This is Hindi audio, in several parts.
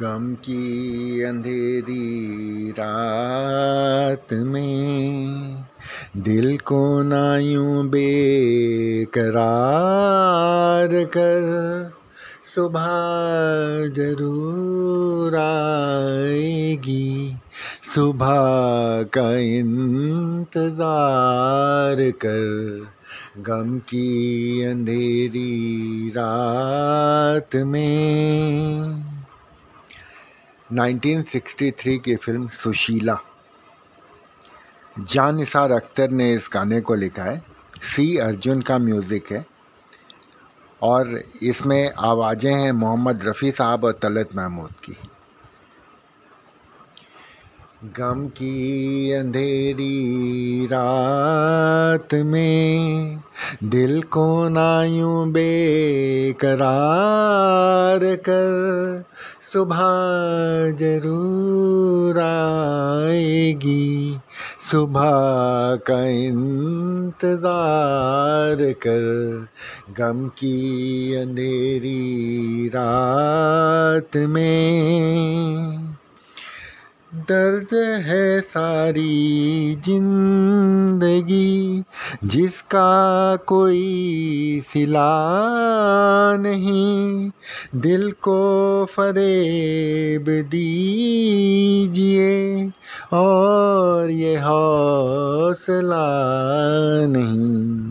गम की अंधेरी रात में दिल को ना यूं बेकरार कर सुबह जरूर आएगी सुबह का इंतज़ार कर गम की अंधेरी रात में 1963 की फिल्म सुशीला जान निसार अख्तर ने इस गाने को लिखा है सी अर्जुन का म्यूज़िक है और इसमें आवाज़ें हैं मोहम्मद रफ़ी साहब और तलत महमूद की गम की अंधेरी रात में दिल को ना यूं बेकरार कर सुबह जरूर आएगी सुबह का इंतज़ार कर गम की अंधेरी रात में दर्द है सारी जिंदगी जिसका कोई सिला नहीं दिल को फरेब दीजिए और ये हौसला नहीं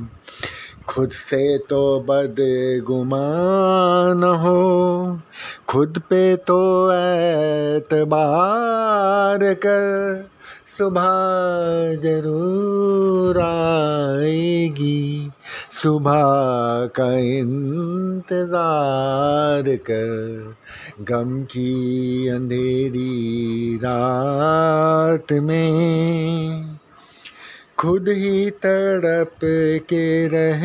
खुद से तो बदगुमान हो खुद पे तो ऐतबार कर सुबह जरूर आएगी सुबह का इंतज़ार कर गम की अंधेरी रात में खुद ही तड़प के रह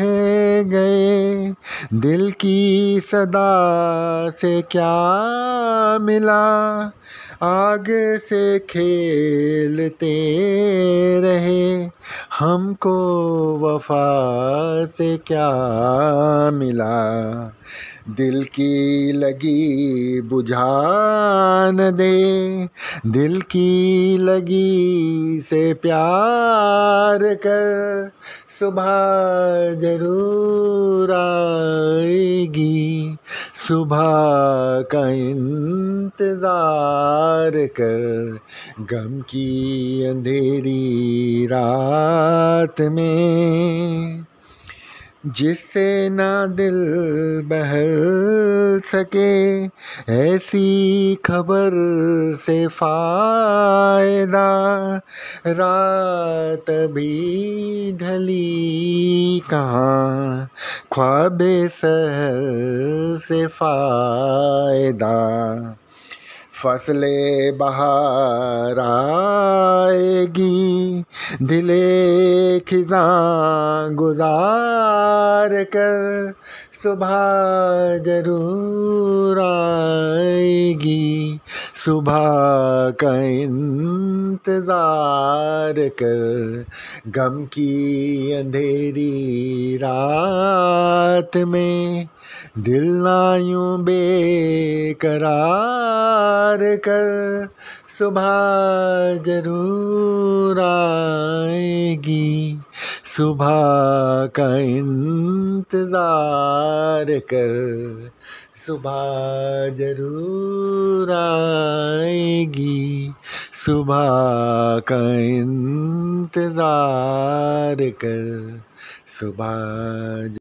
गए दिल की सदा से क्या मिला आग से खेलते रहे हमको वफा से क्या मिला दिल की लगी बुझान दे दिल की लगी से प्यार कर सुबह जरूर आएगी सुबह का इंतज़ार कर गम की अंधेरी रात में जिससे ना दिल बहल सके ऐसी खबर से फायदा रात भी ढली कहाँ ख्वाब सहर से फ़ायदा फसले बहार आएगी दिले खिजा गुजार कर सुबह जरूर आएगी सुबह का इंतज़ार कर गम की अंधेरी रात में दिल ना यूं बेकरार कर सुबह जरूर आएगी सुबह का इंतज़ार कर सुबह जरूर आएगी सुबह का इंतज़ार कर सुबह